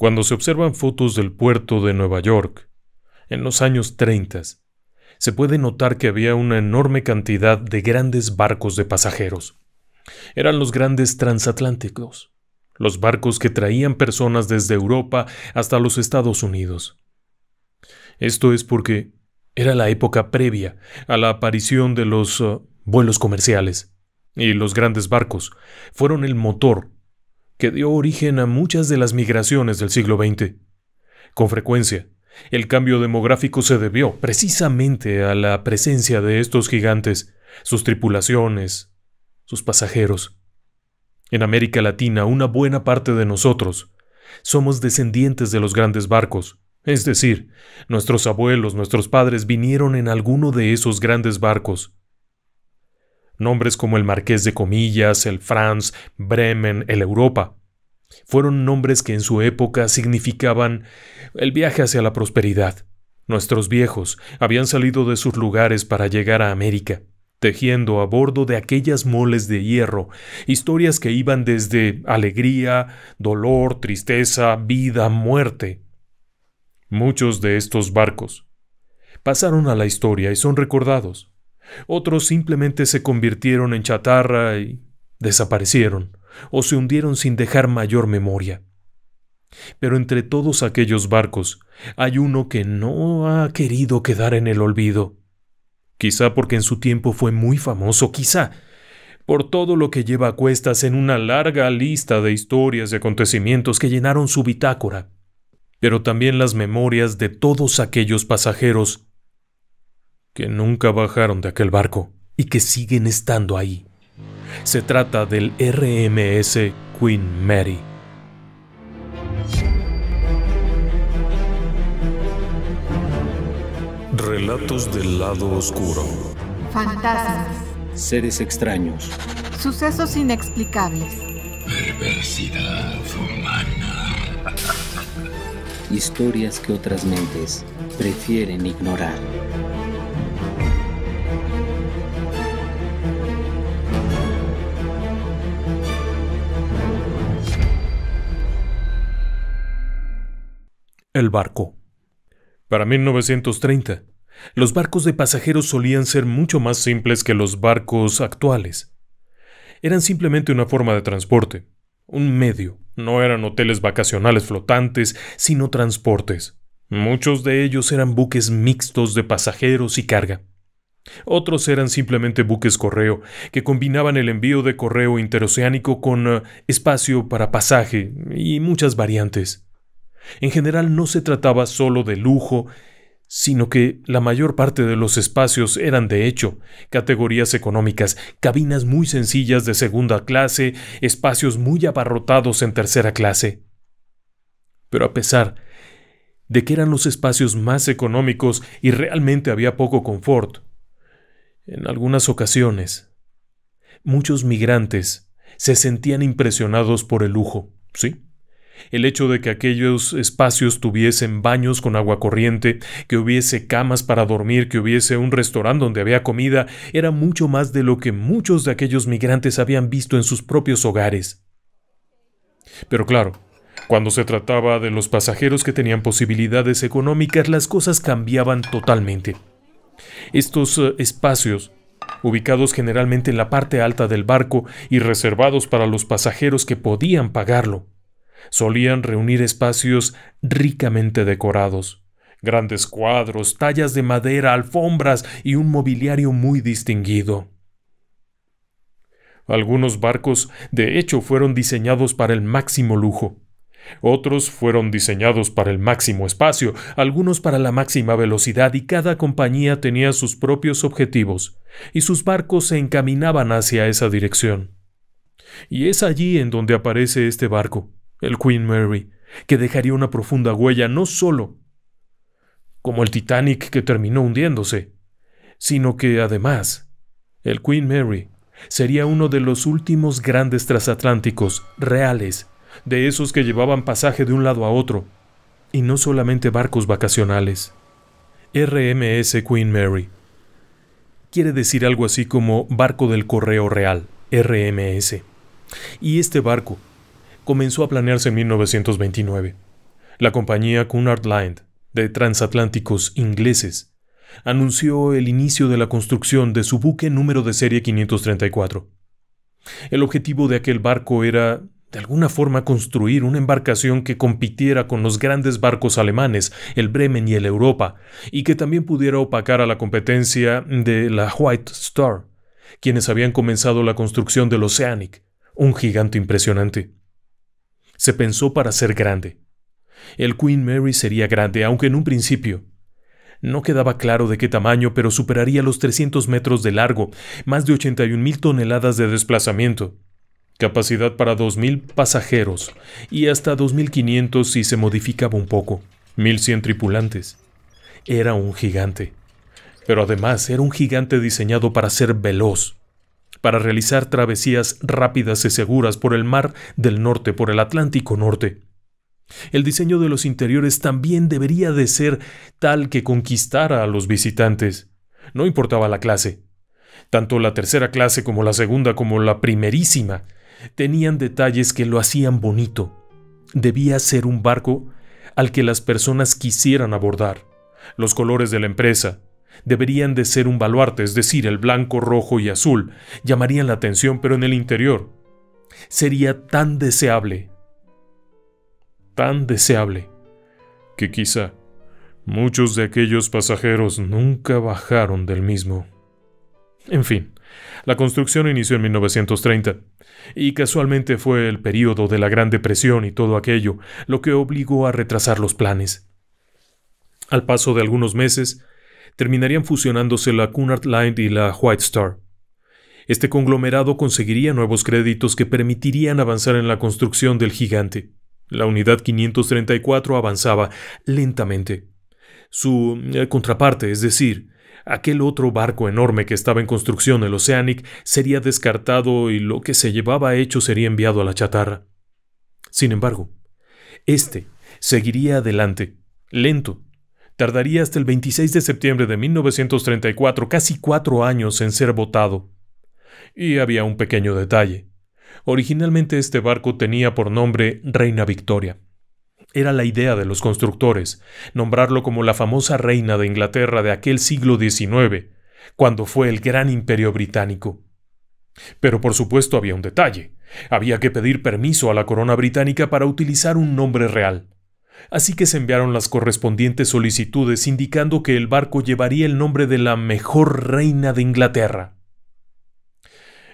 Cuando se observan fotos del puerto de Nueva York, en los años 30, se puede notar que había una enorme cantidad de grandes barcos de pasajeros. Eran los grandes transatlánticos, los barcos que traían personas desde Europa hasta los Estados Unidos. Esto es porque era la época previa a la aparición de los uh, vuelos comerciales, y los grandes barcos fueron el motor que dio origen a muchas de las migraciones del siglo XX. Con frecuencia, el cambio demográfico se debió precisamente a la presencia de estos gigantes, sus tripulaciones, sus pasajeros. En América Latina, una buena parte de nosotros somos descendientes de los grandes barcos, es decir, nuestros abuelos, nuestros padres vinieron en alguno de esos grandes barcos. Nombres como el Marqués de Comillas, el Franz, Bremen, el Europa. Fueron nombres que en su época significaban el viaje hacia la prosperidad. Nuestros viejos habían salido de sus lugares para llegar a América, tejiendo a bordo de aquellas moles de hierro historias que iban desde alegría, dolor, tristeza, vida, muerte. Muchos de estos barcos pasaron a la historia y son recordados. Otros simplemente se convirtieron en chatarra y desaparecieron, o se hundieron sin dejar mayor memoria. Pero entre todos aquellos barcos hay uno que no ha querido quedar en el olvido. Quizá porque en su tiempo fue muy famoso, quizá por todo lo que lleva a cuestas en una larga lista de historias y acontecimientos que llenaron su bitácora, pero también las memorias de todos aquellos pasajeros que nunca bajaron de aquel barco y que siguen estando ahí. Se trata del RMS Queen Mary. Relatos del lado oscuro. Fantasmas. Seres extraños. Sucesos inexplicables. Perversidad humana. Historias que otras mentes prefieren ignorar. El barco. Para 1930, los barcos de pasajeros solían ser mucho más simples que los barcos actuales. Eran simplemente una forma de transporte, un medio. No eran hoteles vacacionales flotantes, sino transportes. Muchos de ellos eran buques mixtos de pasajeros y carga. Otros eran simplemente buques correo, que combinaban el envío de correo interoceánico con eh, espacio para pasaje y muchas variantes. En general no se trataba solo de lujo, sino que la mayor parte de los espacios eran de hecho categorías económicas, cabinas muy sencillas de segunda clase, espacios muy abarrotados en tercera clase. Pero a pesar de que eran los espacios más económicos y realmente había poco confort, en algunas ocasiones muchos migrantes se sentían impresionados por el lujo, ¿sí? El hecho de que aquellos espacios tuviesen baños con agua corriente, que hubiese camas para dormir, que hubiese un restaurante donde había comida, era mucho más de lo que muchos de aquellos migrantes habían visto en sus propios hogares. Pero claro, cuando se trataba de los pasajeros que tenían posibilidades económicas, las cosas cambiaban totalmente. Estos eh, espacios ubicados generalmente en la parte alta del barco y reservados para los pasajeros que podían pagarlo. Solían reunir espacios ricamente decorados, grandes cuadros, tallas de madera, alfombras y un mobiliario muy distinguido. Algunos barcos, de hecho, fueron diseñados para el máximo lujo. Otros fueron diseñados para el máximo espacio, algunos para la máxima velocidad y cada compañía tenía sus propios objetivos, y sus barcos se encaminaban hacia esa dirección. Y es allí en donde aparece este barco el Queen Mary, que dejaría una profunda huella no solo como el Titanic que terminó hundiéndose, sino que además el Queen Mary sería uno de los últimos grandes transatlánticos reales, de esos que llevaban pasaje de un lado a otro, y no solamente barcos vacacionales. RMS Queen Mary quiere decir algo así como barco del correo real, RMS. Y este barco comenzó a planearse en 1929. La compañía Cunard Line de transatlánticos ingleses anunció el inicio de la construcción de su buque número de serie 534. El objetivo de aquel barco era, de alguna forma, construir una embarcación que compitiera con los grandes barcos alemanes, el Bremen y el Europa, y que también pudiera opacar a la competencia de la White Star, quienes habían comenzado la construcción del Oceanic, un gigante impresionante. Se pensó para ser grande. El Queen Mary sería grande, aunque en un principio. No quedaba claro de qué tamaño, pero superaría los 300 metros de largo, más de 81.000 toneladas de desplazamiento, capacidad para 2.000 pasajeros y hasta 2.500 si se modificaba un poco, 1.100 tripulantes. Era un gigante. Pero además era un gigante diseñado para ser veloz para realizar travesías rápidas y seguras por el mar del norte, por el Atlántico Norte. El diseño de los interiores también debería de ser tal que conquistara a los visitantes. No importaba la clase. Tanto la tercera clase como la segunda como la primerísima tenían detalles que lo hacían bonito. Debía ser un barco al que las personas quisieran abordar. Los colores de la empresa, Deberían de ser un baluarte, es decir, el blanco, rojo y azul. Llamarían la atención, pero en el interior. Sería tan deseable, tan deseable, que quizá muchos de aquellos pasajeros nunca bajaron del mismo. En fin, la construcción inició en 1930, y casualmente fue el período de la Gran Depresión y todo aquello, lo que obligó a retrasar los planes. Al paso de algunos meses, terminarían fusionándose la Cunard Line y la White Star. Este conglomerado conseguiría nuevos créditos que permitirían avanzar en la construcción del gigante. La unidad 534 avanzaba lentamente. Su eh, contraparte, es decir, aquel otro barco enorme que estaba en construcción, el Oceanic, sería descartado y lo que se llevaba hecho sería enviado a la chatarra. Sin embargo, este seguiría adelante, lento, tardaría hasta el 26 de septiembre de 1934, casi cuatro años, en ser votado. Y había un pequeño detalle. Originalmente este barco tenía por nombre Reina Victoria. Era la idea de los constructores, nombrarlo como la famosa reina de Inglaterra de aquel siglo XIX, cuando fue el gran imperio británico. Pero por supuesto había un detalle. Había que pedir permiso a la corona británica para utilizar un nombre real así que se enviaron las correspondientes solicitudes indicando que el barco llevaría el nombre de la mejor reina de Inglaterra.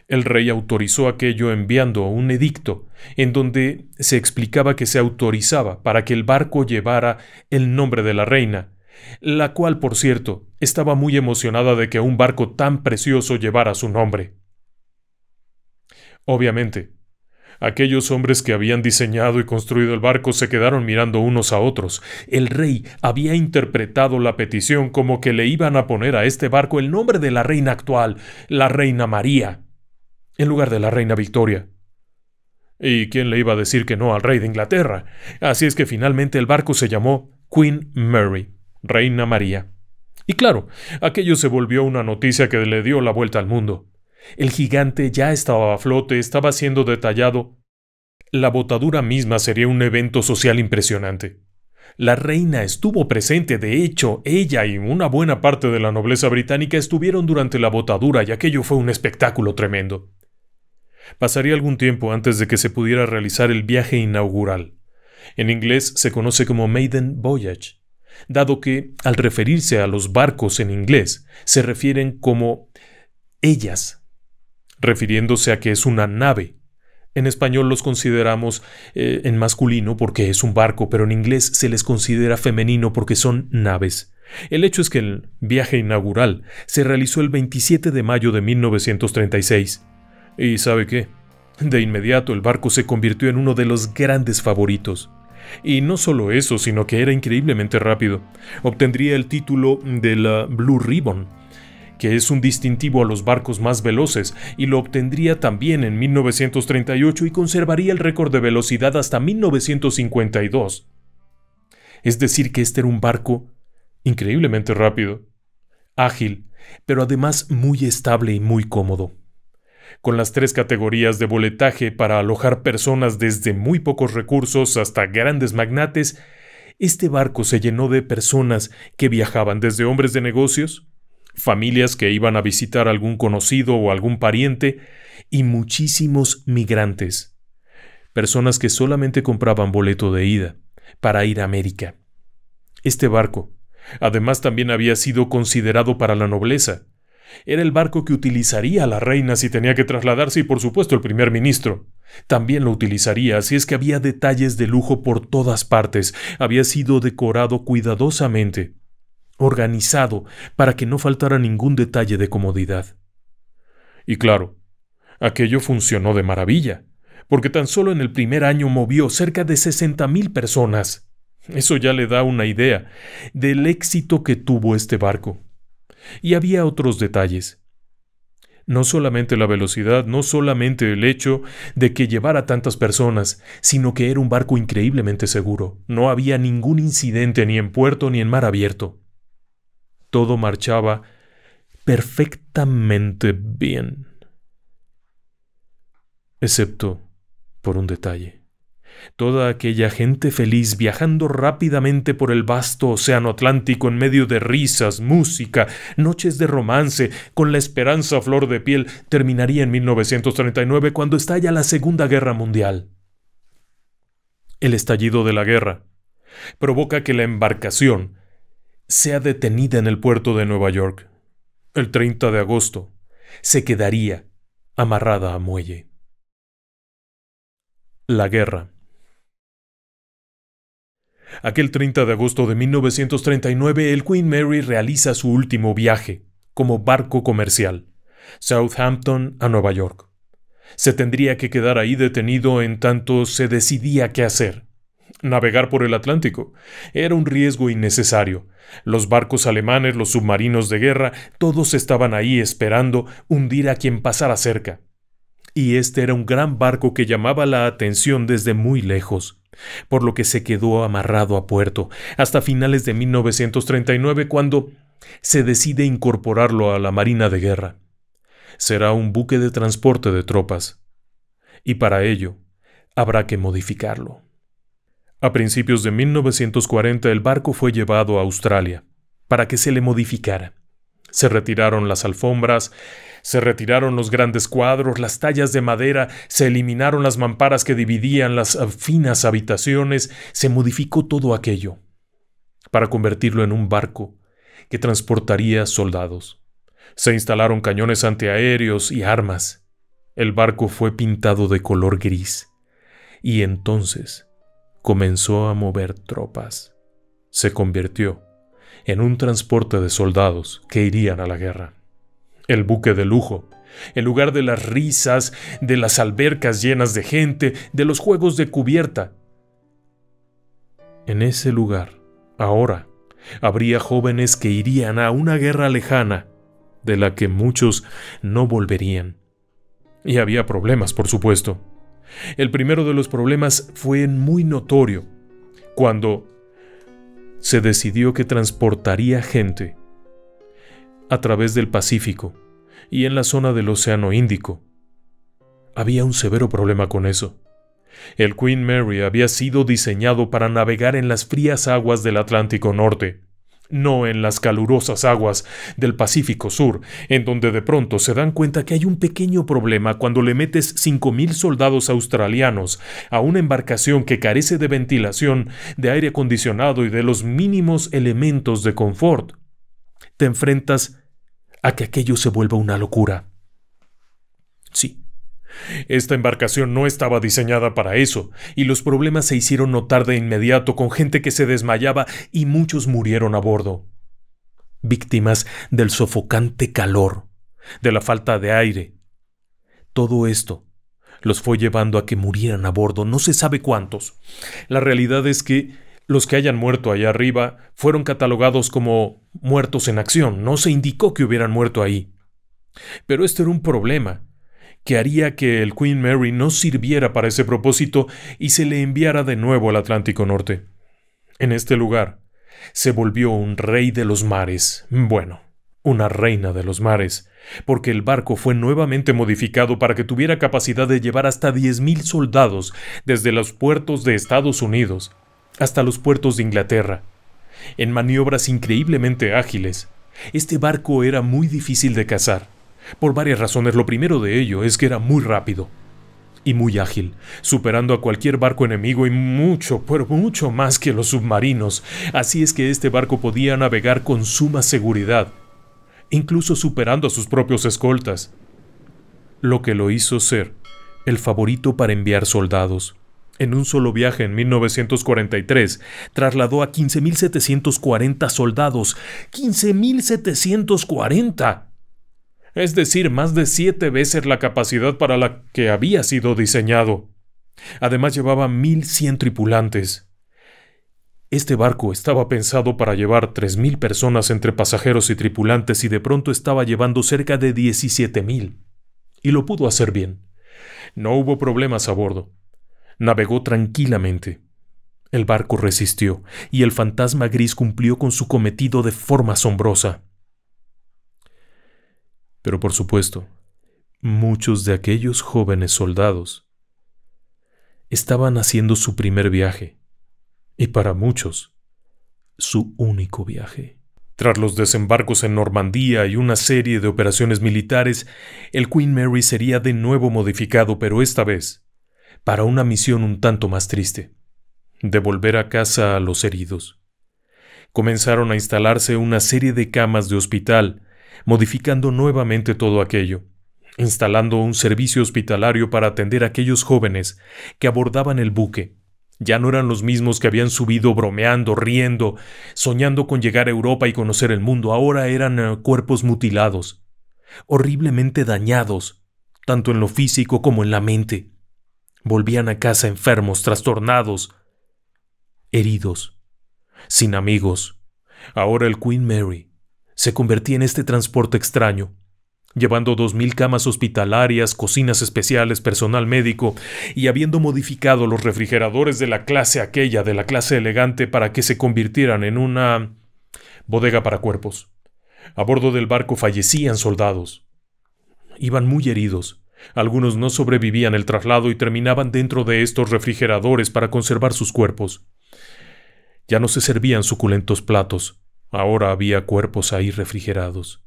El rey autorizó aquello enviando un edicto, en donde se explicaba que se autorizaba para que el barco llevara el nombre de la reina, la cual, por cierto, estaba muy emocionada de que un barco tan precioso llevara su nombre. Obviamente, Aquellos hombres que habían diseñado y construido el barco se quedaron mirando unos a otros. El rey había interpretado la petición como que le iban a poner a este barco el nombre de la reina actual, la reina María, en lugar de la reina Victoria. ¿Y quién le iba a decir que no al rey de Inglaterra? Así es que finalmente el barco se llamó Queen Mary, Reina María. Y claro, aquello se volvió una noticia que le dio la vuelta al mundo. El gigante ya estaba a flote, estaba siendo detallado. La botadura misma sería un evento social impresionante. La reina estuvo presente, de hecho, ella y una buena parte de la nobleza británica estuvieron durante la botadura y aquello fue un espectáculo tremendo. Pasaría algún tiempo antes de que se pudiera realizar el viaje inaugural. En inglés se conoce como Maiden Voyage, dado que, al referirse a los barcos en inglés, se refieren como ellas refiriéndose a que es una nave. En español los consideramos eh, en masculino porque es un barco, pero en inglés se les considera femenino porque son naves. El hecho es que el viaje inaugural se realizó el 27 de mayo de 1936. ¿Y sabe qué? De inmediato el barco se convirtió en uno de los grandes favoritos. Y no solo eso, sino que era increíblemente rápido. Obtendría el título de la Blue Ribbon, que es un distintivo a los barcos más veloces, y lo obtendría también en 1938 y conservaría el récord de velocidad hasta 1952. Es decir, que este era un barco increíblemente rápido, ágil, pero además muy estable y muy cómodo. Con las tres categorías de boletaje para alojar personas desde muy pocos recursos hasta grandes magnates, este barco se llenó de personas que viajaban desde hombres de negocios, familias que iban a visitar algún conocido o algún pariente, y muchísimos migrantes, personas que solamente compraban boleto de ida para ir a América. Este barco, además, también había sido considerado para la nobleza. Era el barco que utilizaría la reina si tenía que trasladarse y por supuesto el primer ministro. También lo utilizaría, así es que había detalles de lujo por todas partes, había sido decorado cuidadosamente organizado para que no faltara ningún detalle de comodidad. Y claro, aquello funcionó de maravilla, porque tan solo en el primer año movió cerca de 60.000 personas. Eso ya le da una idea del éxito que tuvo este barco. Y había otros detalles. No solamente la velocidad, no solamente el hecho de que llevara tantas personas, sino que era un barco increíblemente seguro. No había ningún incidente ni en puerto ni en mar abierto todo marchaba perfectamente bien. Excepto por un detalle. Toda aquella gente feliz viajando rápidamente por el vasto océano Atlántico en medio de risas, música, noches de romance, con la esperanza flor de piel, terminaría en 1939 cuando estalla la Segunda Guerra Mundial. El estallido de la guerra provoca que la embarcación sea detenida en el puerto de Nueva York. El 30 de agosto se quedaría amarrada a muelle. La guerra. Aquel 30 de agosto de 1939, el Queen Mary realiza su último viaje como barco comercial, Southampton a Nueva York. Se tendría que quedar ahí detenido en tanto se decidía qué hacer. Navegar por el Atlántico era un riesgo innecesario. Los barcos alemanes, los submarinos de guerra, todos estaban ahí esperando hundir a quien pasara cerca. Y este era un gran barco que llamaba la atención desde muy lejos, por lo que se quedó amarrado a puerto hasta finales de 1939 cuando se decide incorporarlo a la Marina de Guerra. Será un buque de transporte de tropas. Y para ello, habrá que modificarlo. A principios de 1940 el barco fue llevado a Australia para que se le modificara. Se retiraron las alfombras, se retiraron los grandes cuadros, las tallas de madera, se eliminaron las mamparas que dividían las eh, finas habitaciones, se modificó todo aquello para convertirlo en un barco que transportaría soldados. Se instalaron cañones antiaéreos y armas. El barco fue pintado de color gris. Y entonces comenzó a mover tropas. Se convirtió en un transporte de soldados que irían a la guerra. El buque de lujo, el lugar de las risas, de las albercas llenas de gente, de los juegos de cubierta. En ese lugar, ahora, habría jóvenes que irían a una guerra lejana, de la que muchos no volverían. Y había problemas, por supuesto. El primero de los problemas fue muy notorio cuando se decidió que transportaría gente a través del Pacífico y en la zona del Océano Índico. Había un severo problema con eso. El Queen Mary había sido diseñado para navegar en las frías aguas del Atlántico Norte no en las calurosas aguas del Pacífico Sur, en donde de pronto se dan cuenta que hay un pequeño problema cuando le metes 5.000 soldados australianos a una embarcación que carece de ventilación, de aire acondicionado y de los mínimos elementos de confort. Te enfrentas a que aquello se vuelva una locura. Esta embarcación no estaba diseñada para eso, y los problemas se hicieron notar de inmediato con gente que se desmayaba y muchos murieron a bordo. Víctimas del sofocante calor, de la falta de aire. Todo esto los fue llevando a que murieran a bordo, no se sabe cuántos. La realidad es que los que hayan muerto allá arriba fueron catalogados como muertos en acción, no se indicó que hubieran muerto ahí. Pero esto era un problema, que haría que el Queen Mary no sirviera para ese propósito y se le enviara de nuevo al Atlántico Norte. En este lugar, se volvió un rey de los mares, bueno, una reina de los mares, porque el barco fue nuevamente modificado para que tuviera capacidad de llevar hasta 10.000 soldados desde los puertos de Estados Unidos hasta los puertos de Inglaterra. En maniobras increíblemente ágiles, este barco era muy difícil de cazar por varias razones, lo primero de ello es que era muy rápido y muy ágil, superando a cualquier barco enemigo y mucho, pero mucho más que los submarinos, así es que este barco podía navegar con suma seguridad, incluso superando a sus propios escoltas, lo que lo hizo ser el favorito para enviar soldados. En un solo viaje en 1943, trasladó a 15.740 soldados. ¡15.740! es decir, más de siete veces la capacidad para la que había sido diseñado. Además llevaba 1.100 tripulantes. Este barco estaba pensado para llevar 3.000 personas entre pasajeros y tripulantes y de pronto estaba llevando cerca de 17.000. Y lo pudo hacer bien. No hubo problemas a bordo. Navegó tranquilamente. El barco resistió, y el fantasma gris cumplió con su cometido de forma asombrosa. Pero por supuesto, muchos de aquellos jóvenes soldados estaban haciendo su primer viaje, y para muchos, su único viaje. Tras los desembarcos en Normandía y una serie de operaciones militares, el Queen Mary sería de nuevo modificado, pero esta vez para una misión un tanto más triste, devolver a casa a los heridos. Comenzaron a instalarse una serie de camas de hospital modificando nuevamente todo aquello, instalando un servicio hospitalario para atender a aquellos jóvenes que abordaban el buque. Ya no eran los mismos que habían subido bromeando, riendo, soñando con llegar a Europa y conocer el mundo. Ahora eran eh, cuerpos mutilados, horriblemente dañados, tanto en lo físico como en la mente. Volvían a casa enfermos, trastornados, heridos, sin amigos. Ahora el Queen Mary se convertía en este transporte extraño, llevando dos mil camas hospitalarias, cocinas especiales, personal médico, y habiendo modificado los refrigeradores de la clase aquella, de la clase elegante, para que se convirtieran en una bodega para cuerpos. A bordo del barco fallecían soldados. Iban muy heridos. Algunos no sobrevivían el traslado y terminaban dentro de estos refrigeradores para conservar sus cuerpos. Ya no se servían suculentos platos. Ahora había cuerpos ahí refrigerados.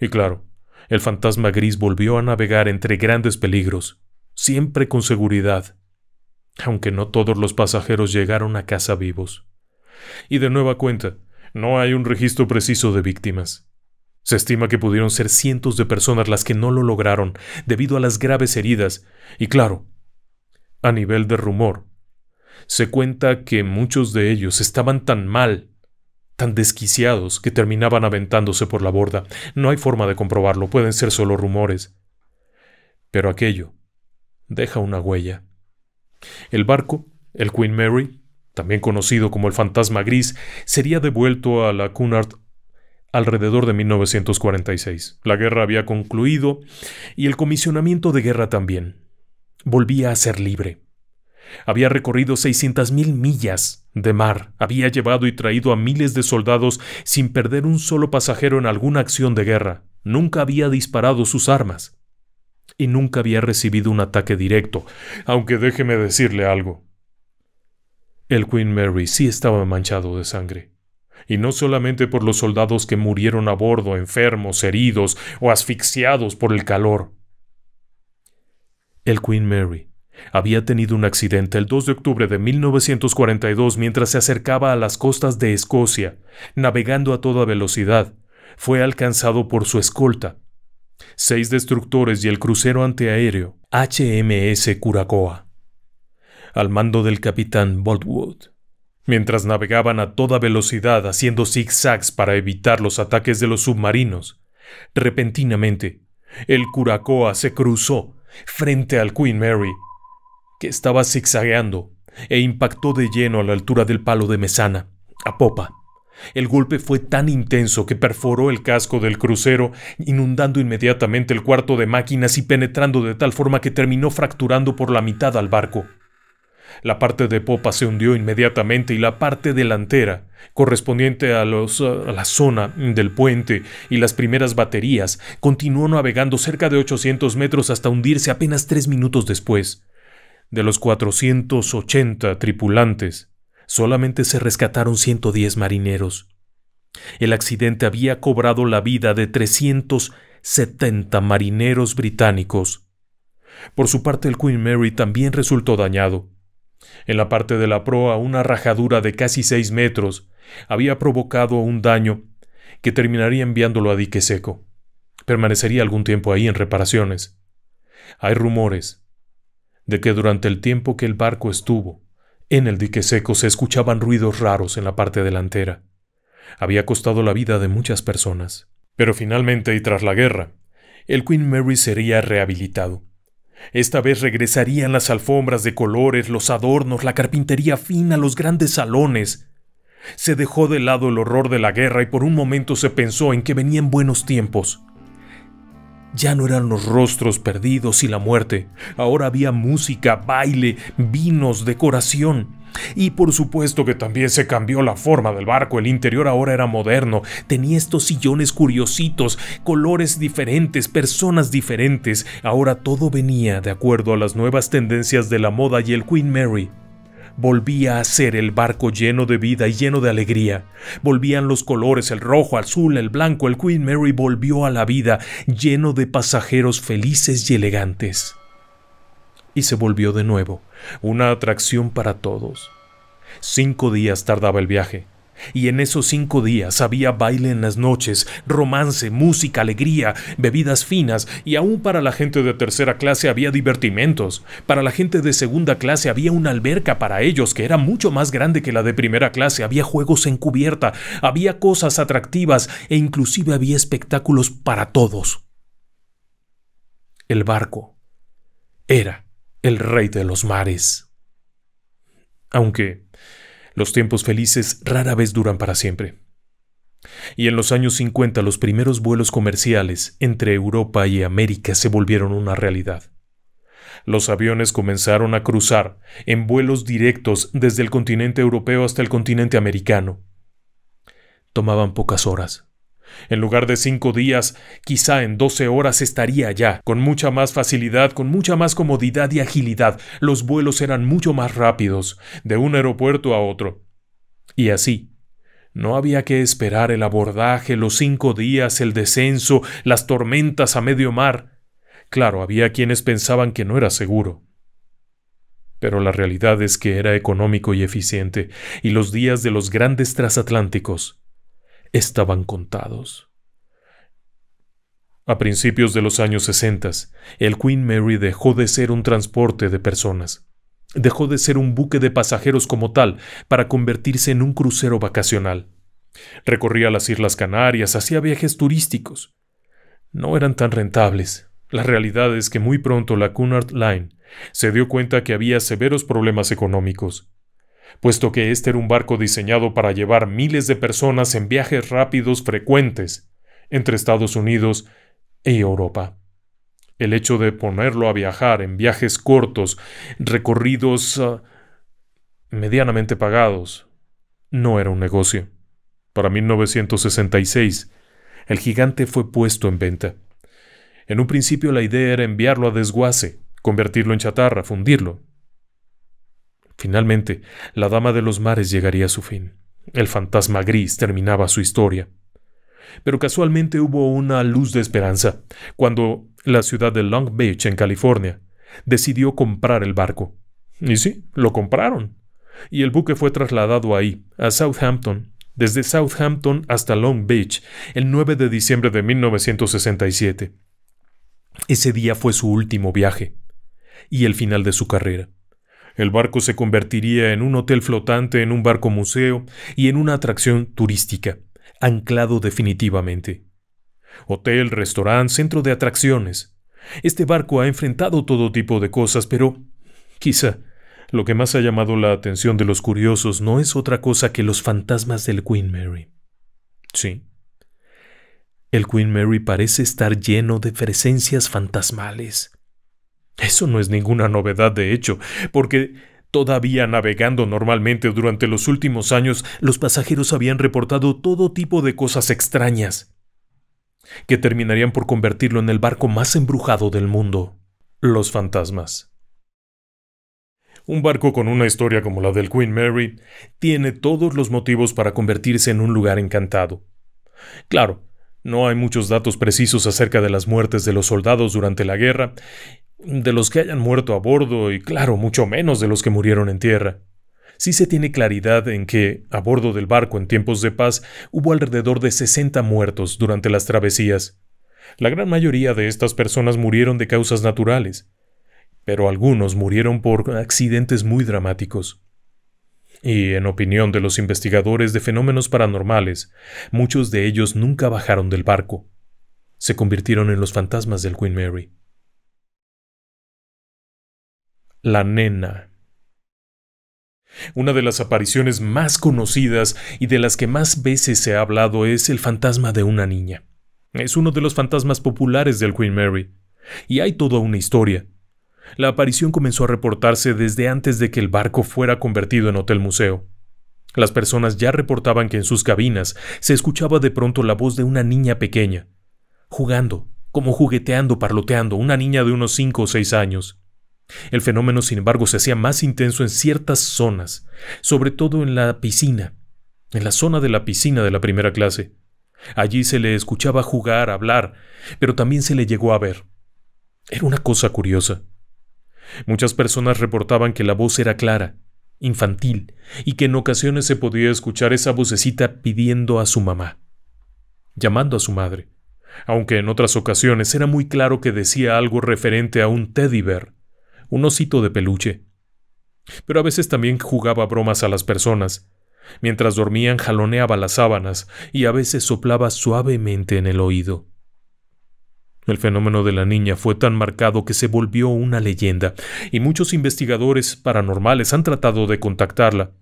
Y claro, el fantasma gris volvió a navegar entre grandes peligros, siempre con seguridad, aunque no todos los pasajeros llegaron a casa vivos. Y de nueva cuenta, no hay un registro preciso de víctimas. Se estima que pudieron ser cientos de personas las que no lo lograron debido a las graves heridas, y claro, a nivel de rumor, se cuenta que muchos de ellos estaban tan mal tan desquiciados que terminaban aventándose por la borda. No hay forma de comprobarlo, pueden ser solo rumores. Pero aquello deja una huella. El barco, el Queen Mary, también conocido como el Fantasma Gris, sería devuelto a la Cunard alrededor de 1946. La guerra había concluido y el comisionamiento de guerra también. Volvía a ser libre. Había recorrido 600.000 millas de mar había llevado y traído a miles de soldados sin perder un solo pasajero en alguna acción de guerra. Nunca había disparado sus armas. Y nunca había recibido un ataque directo, aunque déjeme decirle algo. El Queen Mary sí estaba manchado de sangre. Y no solamente por los soldados que murieron a bordo, enfermos, heridos o asfixiados por el calor. El Queen Mary había tenido un accidente el 2 de octubre de 1942 mientras se acercaba a las costas de Escocia, navegando a toda velocidad. Fue alcanzado por su escolta. Seis destructores y el crucero antiaéreo HMS Curacoa. Al mando del capitán Boltwood. Mientras navegaban a toda velocidad haciendo zigzags para evitar los ataques de los submarinos, repentinamente, el Curacoa se cruzó frente al Queen Mary que estaba zigzagueando e impactó de lleno a la altura del palo de mesana, a popa. El golpe fue tan intenso que perforó el casco del crucero, inundando inmediatamente el cuarto de máquinas y penetrando de tal forma que terminó fracturando por la mitad al barco. La parte de popa se hundió inmediatamente y la parte delantera, correspondiente a, a la zona del puente y las primeras baterías, continuó navegando cerca de 800 metros hasta hundirse apenas tres minutos después. De los 480 tripulantes, solamente se rescataron 110 marineros. El accidente había cobrado la vida de 370 marineros británicos. Por su parte, el Queen Mary también resultó dañado. En la parte de la proa, una rajadura de casi 6 metros había provocado un daño que terminaría enviándolo a dique seco. Permanecería algún tiempo ahí en reparaciones. Hay rumores de que durante el tiempo que el barco estuvo en el dique seco se escuchaban ruidos raros en la parte delantera. Había costado la vida de muchas personas. Pero finalmente y tras la guerra, el Queen Mary sería rehabilitado. Esta vez regresarían las alfombras de colores, los adornos, la carpintería fina, los grandes salones. Se dejó de lado el horror de la guerra y por un momento se pensó en que venían buenos tiempos. Ya no eran los rostros perdidos y la muerte, ahora había música, baile, vinos, decoración. Y por supuesto que también se cambió la forma del barco, el interior ahora era moderno, tenía estos sillones curiositos, colores diferentes, personas diferentes, ahora todo venía de acuerdo a las nuevas tendencias de la moda y el Queen Mary. Volvía a ser el barco lleno de vida y lleno de alegría. Volvían los colores, el rojo, el azul, el blanco, el Queen Mary volvió a la vida, lleno de pasajeros felices y elegantes. Y se volvió de nuevo, una atracción para todos. Cinco días tardaba el viaje. Y en esos cinco días había baile en las noches, romance, música, alegría, bebidas finas, y aún para la gente de tercera clase había divertimentos. Para la gente de segunda clase había una alberca para ellos que era mucho más grande que la de primera clase, había juegos en cubierta, había cosas atractivas e inclusive había espectáculos para todos. El barco era el rey de los mares. Aunque los tiempos felices rara vez duran para siempre. Y en los años 50 los primeros vuelos comerciales entre Europa y América se volvieron una realidad. Los aviones comenzaron a cruzar en vuelos directos desde el continente europeo hasta el continente americano. Tomaban pocas horas. En lugar de cinco días, quizá en doce horas estaría allá, con mucha más facilidad, con mucha más comodidad y agilidad. Los vuelos eran mucho más rápidos, de un aeropuerto a otro. Y así. No había que esperar el abordaje, los cinco días, el descenso, las tormentas a medio mar. Claro, había quienes pensaban que no era seguro. Pero la realidad es que era económico y eficiente, y los días de los grandes transatlánticos estaban contados. A principios de los años sesentas, el Queen Mary dejó de ser un transporte de personas. Dejó de ser un buque de pasajeros como tal para convertirse en un crucero vacacional. Recorría las Islas Canarias, hacía viajes turísticos. No eran tan rentables. La realidad es que muy pronto la Cunard Line se dio cuenta que había severos problemas económicos puesto que este era un barco diseñado para llevar miles de personas en viajes rápidos frecuentes entre Estados Unidos y e Europa. El hecho de ponerlo a viajar en viajes cortos, recorridos ah, medianamente pagados, no era un negocio. Para 1966, el gigante fue puesto en venta. En un principio la idea era enviarlo a desguace, convertirlo en chatarra, fundirlo, Finalmente, la Dama de los Mares llegaría a su fin. El fantasma gris terminaba su historia. Pero casualmente hubo una luz de esperanza cuando la ciudad de Long Beach, en California, decidió comprar el barco. Y sí, lo compraron. Y el buque fue trasladado ahí, a Southampton, desde Southampton hasta Long Beach, el 9 de diciembre de 1967. Ese día fue su último viaje y el final de su carrera. El barco se convertiría en un hotel flotante, en un barco museo y en una atracción turística, anclado definitivamente. Hotel, restaurante, centro de atracciones. Este barco ha enfrentado todo tipo de cosas, pero quizá lo que más ha llamado la atención de los curiosos no es otra cosa que los fantasmas del Queen Mary. Sí. El Queen Mary parece estar lleno de presencias fantasmales. Eso no es ninguna novedad, de hecho, porque Todavía navegando normalmente durante los últimos años, los pasajeros habían reportado todo tipo de cosas extrañas, que terminarían por convertirlo en el barco más embrujado del mundo, los fantasmas. Un barco con una historia como la del Queen Mary tiene todos los motivos para convertirse en un lugar encantado. Claro, no hay muchos datos precisos acerca de las muertes de los soldados durante la guerra, de los que hayan muerto a bordo y claro, mucho menos de los que murieron en tierra. Sí se tiene claridad en que, a bordo del barco en tiempos de paz, hubo alrededor de 60 muertos durante las travesías. La gran mayoría de estas personas murieron de causas naturales, pero algunos murieron por accidentes muy dramáticos. Y, en opinión de los investigadores de fenómenos paranormales, muchos de ellos nunca bajaron del barco. Se convirtieron en los fantasmas del Queen Mary. La nena. Una de las apariciones más conocidas y de las que más veces se ha hablado es el fantasma de una niña. Es uno de los fantasmas populares del Queen Mary, y hay toda una historia. La aparición comenzó a reportarse desde antes de que el barco fuera convertido en hotel museo. Las personas ya reportaban que en sus cabinas se escuchaba de pronto la voz de una niña pequeña, jugando, como jugueteando, parloteando, una niña de unos cinco o seis años. El fenómeno, sin embargo, se hacía más intenso en ciertas zonas, sobre todo en la piscina, en la zona de la piscina de la primera clase. Allí se le escuchaba jugar, hablar, pero también se le llegó a ver. Era una cosa curiosa. Muchas personas reportaban que la voz era clara, infantil, y que en ocasiones se podía escuchar esa vocecita pidiendo a su mamá, llamando a su madre, aunque en otras ocasiones era muy claro que decía algo referente a un teddy bear un osito de peluche. Pero a veces también jugaba bromas a las personas. Mientras dormían jaloneaba las sábanas y a veces soplaba suavemente en el oído. El fenómeno de la niña fue tan marcado que se volvió una leyenda, y muchos investigadores paranormales han tratado de contactarla,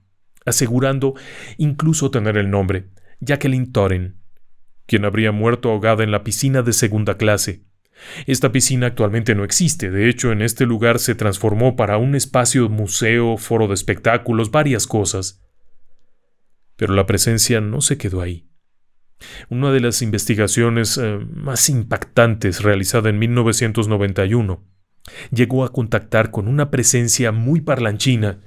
asegurando incluso tener el nombre, Jacqueline Toren, quien habría muerto ahogada en la piscina de segunda clase. Esta piscina actualmente no existe, de hecho en este lugar se transformó para un espacio museo, foro de espectáculos, varias cosas. Pero la presencia no se quedó ahí. Una de las investigaciones eh, más impactantes realizada en 1991 llegó a contactar con una presencia muy parlanchina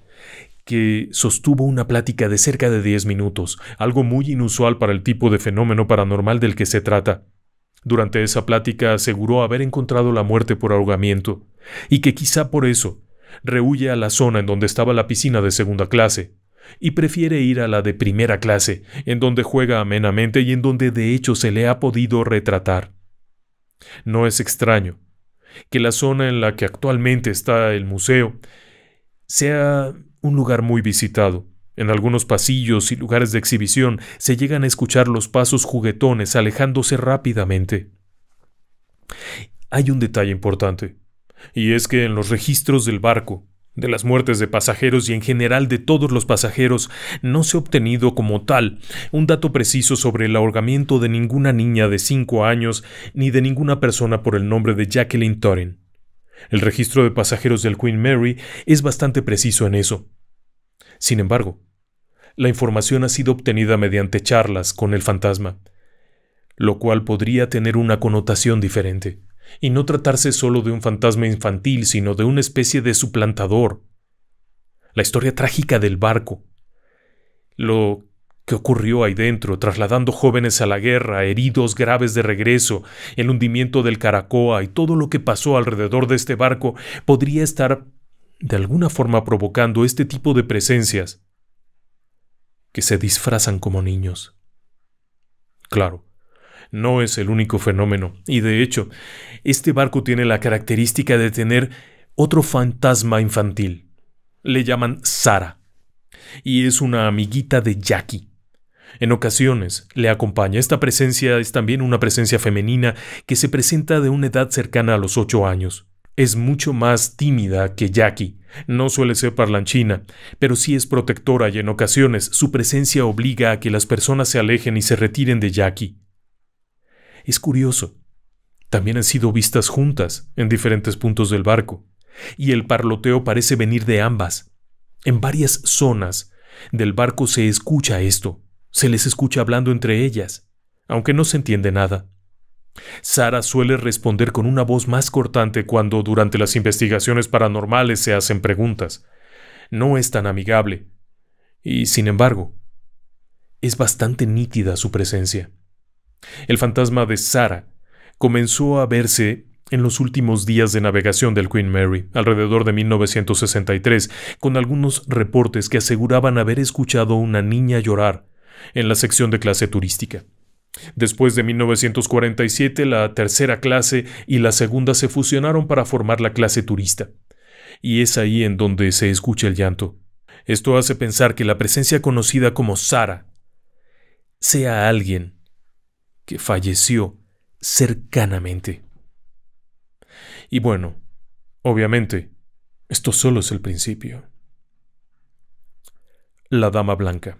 que sostuvo una plática de cerca de 10 minutos, algo muy inusual para el tipo de fenómeno paranormal del que se trata. Durante esa plática aseguró haber encontrado la muerte por ahogamiento, y que quizá por eso rehuye a la zona en donde estaba la piscina de segunda clase, y prefiere ir a la de primera clase, en donde juega amenamente y en donde de hecho se le ha podido retratar. No es extraño que la zona en la que actualmente está el museo sea un lugar muy visitado, en algunos pasillos y lugares de exhibición se llegan a escuchar los pasos juguetones alejándose rápidamente. Hay un detalle importante, y es que en los registros del barco, de las muertes de pasajeros y en general de todos los pasajeros, no se ha obtenido como tal un dato preciso sobre el ahogamiento de ninguna niña de 5 años ni de ninguna persona por el nombre de Jacqueline Torren. El registro de pasajeros del Queen Mary es bastante preciso en eso. Sin embargo, la información ha sido obtenida mediante charlas con el fantasma, lo cual podría tener una connotación diferente, y no tratarse solo de un fantasma infantil, sino de una especie de suplantador. La historia trágica del barco, lo que ocurrió ahí dentro, trasladando jóvenes a la guerra, heridos graves de regreso, el hundimiento del Caracoa y todo lo que pasó alrededor de este barco, podría estar de alguna forma provocando este tipo de presencias que se disfrazan como niños. Claro, no es el único fenómeno, y de hecho, este barco tiene la característica de tener otro fantasma infantil. Le llaman Sara, y es una amiguita de Jackie. En ocasiones le acompaña. Esta presencia es también una presencia femenina que se presenta de una edad cercana a los ocho años. Es mucho más tímida que Jackie, no suele ser parlanchina, pero sí es protectora y en ocasiones su presencia obliga a que las personas se alejen y se retiren de Jackie. Es curioso. También han sido vistas juntas en diferentes puntos del barco, y el parloteo parece venir de ambas. En varias zonas del barco se escucha esto, se les escucha hablando entre ellas, aunque no se entiende nada. Sara suele responder con una voz más cortante cuando durante las investigaciones paranormales se hacen preguntas. No es tan amigable. Y sin embargo, es bastante nítida su presencia. El fantasma de Sara comenzó a verse en los últimos días de navegación del Queen Mary, alrededor de 1963, con algunos reportes que aseguraban haber escuchado a una niña llorar en la sección de clase turística. Después de 1947, la tercera clase y la segunda se fusionaron para formar la clase turista. Y es ahí en donde se escucha el llanto. Esto hace pensar que la presencia conocida como Sara sea alguien que falleció cercanamente. Y bueno, obviamente, esto solo es el principio. La Dama Blanca.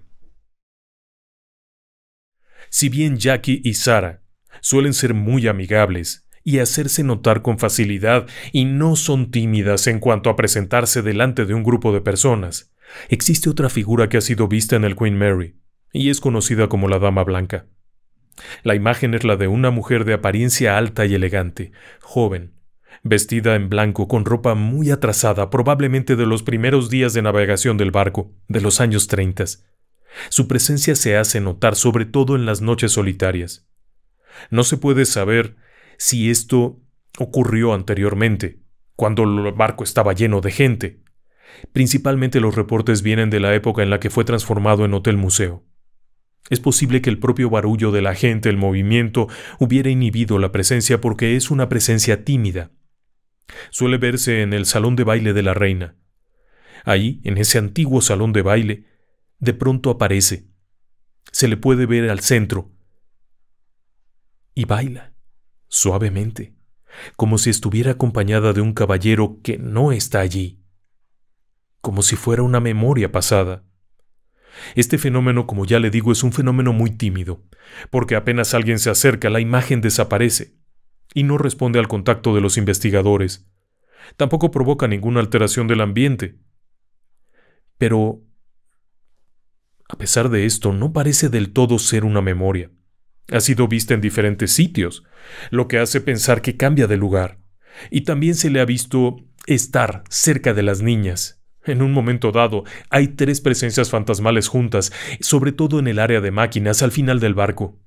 Si bien Jackie y Sara suelen ser muy amigables y hacerse notar con facilidad y no son tímidas en cuanto a presentarse delante de un grupo de personas, existe otra figura que ha sido vista en el Queen Mary y es conocida como la Dama Blanca. La imagen es la de una mujer de apariencia alta y elegante, joven, vestida en blanco con ropa muy atrasada, probablemente de los primeros días de navegación del barco, de los años 30, su presencia se hace notar sobre todo en las noches solitarias. No se puede saber si esto ocurrió anteriormente, cuando el barco estaba lleno de gente. Principalmente los reportes vienen de la época en la que fue transformado en hotel museo. Es posible que el propio barullo de la gente, el movimiento, hubiera inhibido la presencia porque es una presencia tímida. Suele verse en el salón de baile de la reina. Ahí, en ese antiguo salón de baile, de pronto aparece. Se le puede ver al centro. Y baila, suavemente, como si estuviera acompañada de un caballero que no está allí, como si fuera una memoria pasada. Este fenómeno, como ya le digo, es un fenómeno muy tímido, porque apenas alguien se acerca, la imagen desaparece y no responde al contacto de los investigadores. Tampoco provoca ninguna alteración del ambiente. Pero a pesar de esto, no parece del todo ser una memoria. Ha sido vista en diferentes sitios, lo que hace pensar que cambia de lugar. Y también se le ha visto estar cerca de las niñas. En un momento dado, hay tres presencias fantasmales juntas, sobre todo en el área de máquinas al final del barco.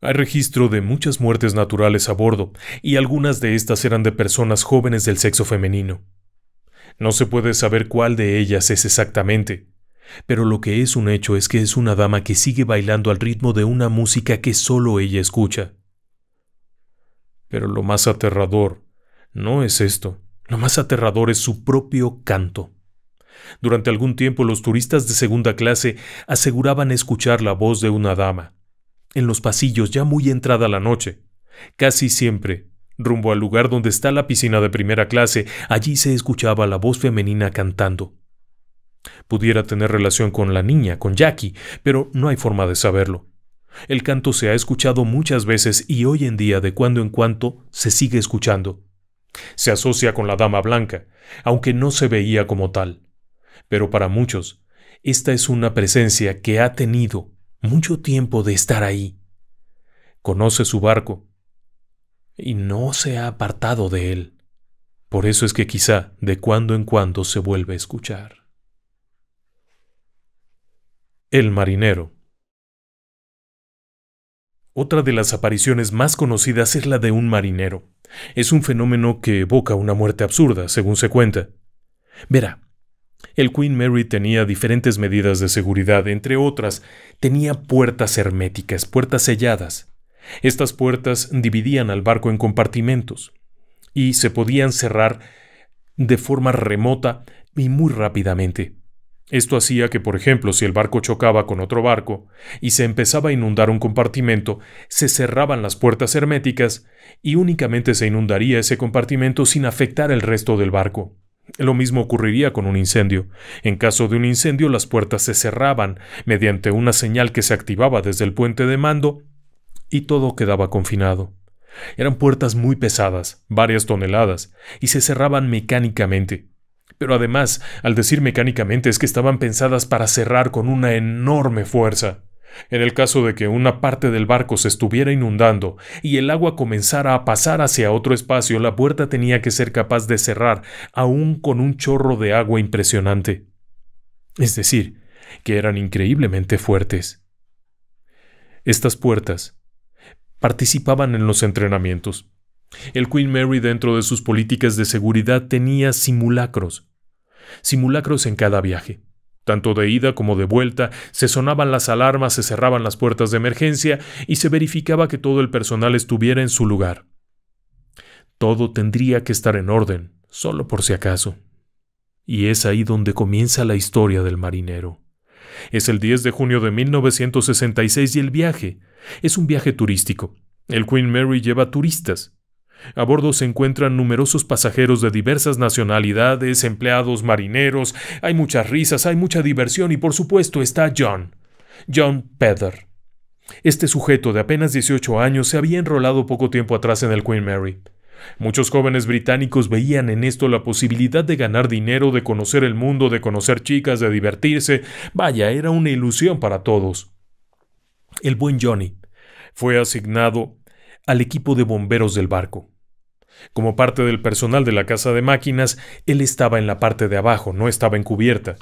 Hay registro de muchas muertes naturales a bordo, y algunas de estas eran de personas jóvenes del sexo femenino. No se puede saber cuál de ellas es exactamente, pero lo que es un hecho es que es una dama que sigue bailando al ritmo de una música que solo ella escucha. Pero lo más aterrador no es esto. Lo más aterrador es su propio canto. Durante algún tiempo los turistas de segunda clase aseguraban escuchar la voz de una dama, en los pasillos ya muy entrada la noche. Casi siempre, rumbo al lugar donde está la piscina de primera clase, allí se escuchaba la voz femenina cantando. Pudiera tener relación con la niña, con Jackie, pero no hay forma de saberlo. El canto se ha escuchado muchas veces y hoy en día de cuando en cuando se sigue escuchando. Se asocia con la Dama Blanca, aunque no se veía como tal. Pero para muchos, esta es una presencia que ha tenido mucho tiempo de estar ahí. Conoce su barco y no se ha apartado de él. Por eso es que quizá de cuando en cuando se vuelve a escuchar. El marinero. Otra de las apariciones más conocidas es la de un marinero. Es un fenómeno que evoca una muerte absurda, según se cuenta. Verá, el Queen Mary tenía diferentes medidas de seguridad, entre otras, tenía puertas herméticas, puertas selladas. Estas puertas dividían al barco en compartimentos y se podían cerrar de forma remota y muy rápidamente. Esto hacía que, por ejemplo, si el barco chocaba con otro barco y se empezaba a inundar un compartimento, se cerraban las puertas herméticas y únicamente se inundaría ese compartimento sin afectar el resto del barco. Lo mismo ocurriría con un incendio. En caso de un incendio, las puertas se cerraban mediante una señal que se activaba desde el puente de mando y todo quedaba confinado. Eran puertas muy pesadas, varias toneladas, y se cerraban mecánicamente pero además, al decir mecánicamente es que estaban pensadas para cerrar con una enorme fuerza. En el caso de que una parte del barco se estuviera inundando y el agua comenzara a pasar hacia otro espacio, la puerta tenía que ser capaz de cerrar, aún con un chorro de agua impresionante. Es decir, que eran increíblemente fuertes. Estas puertas participaban en los entrenamientos. El Queen Mary dentro de sus políticas de seguridad tenía simulacros, simulacros en cada viaje. Tanto de ida como de vuelta, se sonaban las alarmas, se cerraban las puertas de emergencia y se verificaba que todo el personal estuviera en su lugar. Todo tendría que estar en orden, solo por si acaso. Y es ahí donde comienza la historia del marinero. Es el 10 de junio de 1966 y el viaje. Es un viaje turístico. El Queen Mary lleva turistas. A bordo se encuentran numerosos pasajeros de diversas nacionalidades, empleados, marineros, hay muchas risas, hay mucha diversión y por supuesto está John. John Pedder. Este sujeto de apenas 18 años se había enrolado poco tiempo atrás en el Queen Mary. Muchos jóvenes británicos veían en esto la posibilidad de ganar dinero, de conocer el mundo, de conocer chicas, de divertirse. Vaya, era una ilusión para todos. El buen Johnny fue asignado al equipo de bomberos del barco. Como parte del personal de la casa de máquinas, él estaba en la parte de abajo, no estaba encubierta.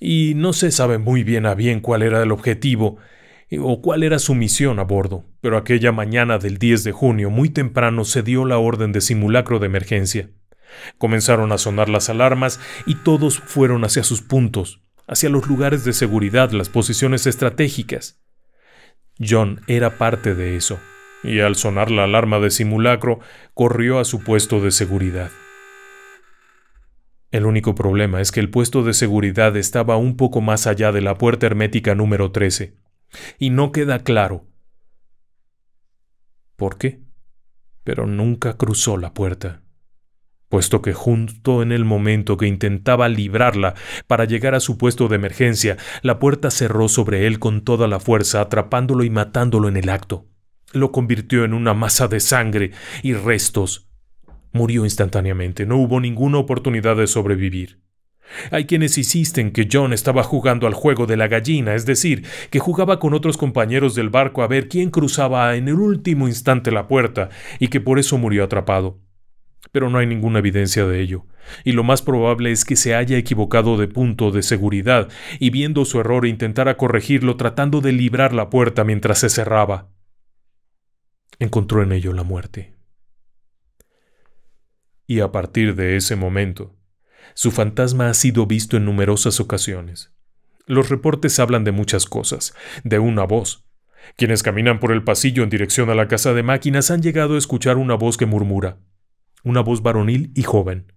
Y no se sabe muy bien a bien cuál era el objetivo eh, o cuál era su misión a bordo, pero aquella mañana del 10 de junio, muy temprano, se dio la orden de simulacro de emergencia. Comenzaron a sonar las alarmas y todos fueron hacia sus puntos, hacia los lugares de seguridad, las posiciones estratégicas. John era parte de eso y al sonar la alarma de simulacro, corrió a su puesto de seguridad. El único problema es que el puesto de seguridad estaba un poco más allá de la puerta hermética número 13, y no queda claro por qué, pero nunca cruzó la puerta, puesto que justo en el momento que intentaba librarla para llegar a su puesto de emergencia, la puerta cerró sobre él con toda la fuerza, atrapándolo y matándolo en el acto lo convirtió en una masa de sangre y restos. Murió instantáneamente, no hubo ninguna oportunidad de sobrevivir. Hay quienes insisten que John estaba jugando al juego de la gallina, es decir, que jugaba con otros compañeros del barco a ver quién cruzaba en el último instante la puerta y que por eso murió atrapado. Pero no hay ninguna evidencia de ello, y lo más probable es que se haya equivocado de punto de seguridad y viendo su error intentara corregirlo tratando de librar la puerta mientras se cerraba encontró en ello la muerte. Y a partir de ese momento, su fantasma ha sido visto en numerosas ocasiones. Los reportes hablan de muchas cosas, de una voz. Quienes caminan por el pasillo en dirección a la casa de máquinas han llegado a escuchar una voz que murmura, una voz varonil y joven.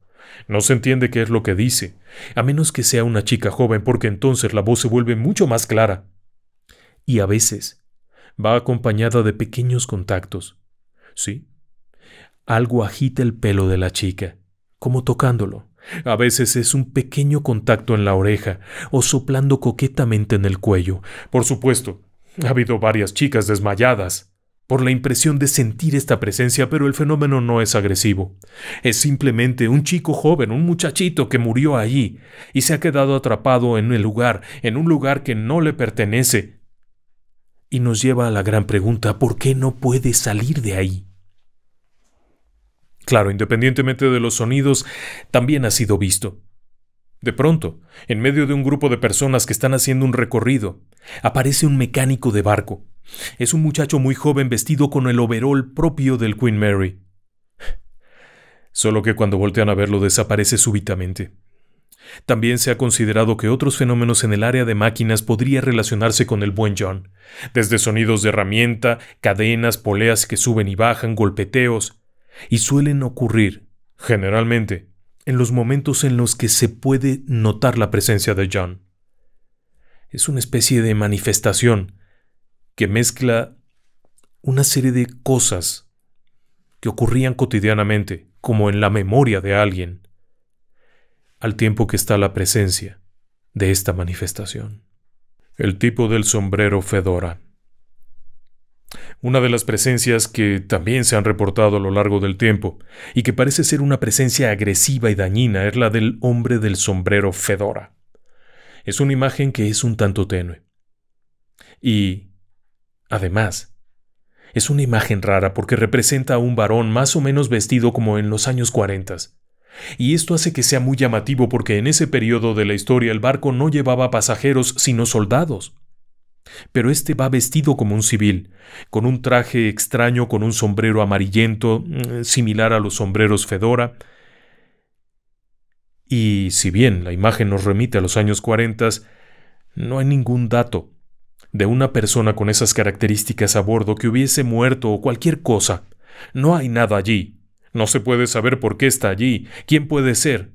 No se entiende qué es lo que dice, a menos que sea una chica joven, porque entonces la voz se vuelve mucho más clara. Y a veces va acompañada de pequeños contactos. Sí. Algo agita el pelo de la chica, como tocándolo. A veces es un pequeño contacto en la oreja o soplando coquetamente en el cuello. Por supuesto, ha habido varias chicas desmayadas por la impresión de sentir esta presencia, pero el fenómeno no es agresivo. Es simplemente un chico joven, un muchachito que murió allí y se ha quedado atrapado en el lugar, en un lugar que no le pertenece, y nos lleva a la gran pregunta, ¿por qué no puede salir de ahí? Claro, independientemente de los sonidos, también ha sido visto. De pronto, en medio de un grupo de personas que están haciendo un recorrido, aparece un mecánico de barco. Es un muchacho muy joven vestido con el overol propio del Queen Mary. Solo que cuando voltean a verlo desaparece súbitamente. También se ha considerado que otros fenómenos en el área de máquinas podría relacionarse con el buen John, desde sonidos de herramienta, cadenas, poleas que suben y bajan, golpeteos, y suelen ocurrir, generalmente, en los momentos en los que se puede notar la presencia de John. Es una especie de manifestación que mezcla una serie de cosas que ocurrían cotidianamente, como en la memoria de alguien, al tiempo que está la presencia de esta manifestación. El tipo del sombrero Fedora. Una de las presencias que también se han reportado a lo largo del tiempo y que parece ser una presencia agresiva y dañina es la del hombre del sombrero Fedora. Es una imagen que es un tanto tenue. Y, además, es una imagen rara porque representa a un varón más o menos vestido como en los años 40 y esto hace que sea muy llamativo porque en ese periodo de la historia el barco no llevaba pasajeros sino soldados. Pero este va vestido como un civil, con un traje extraño, con un sombrero amarillento, eh, similar a los sombreros Fedora. Y si bien la imagen nos remite a los años 40, no hay ningún dato de una persona con esas características a bordo que hubiese muerto o cualquier cosa. No hay nada allí. No se puede saber por qué está allí, quién puede ser.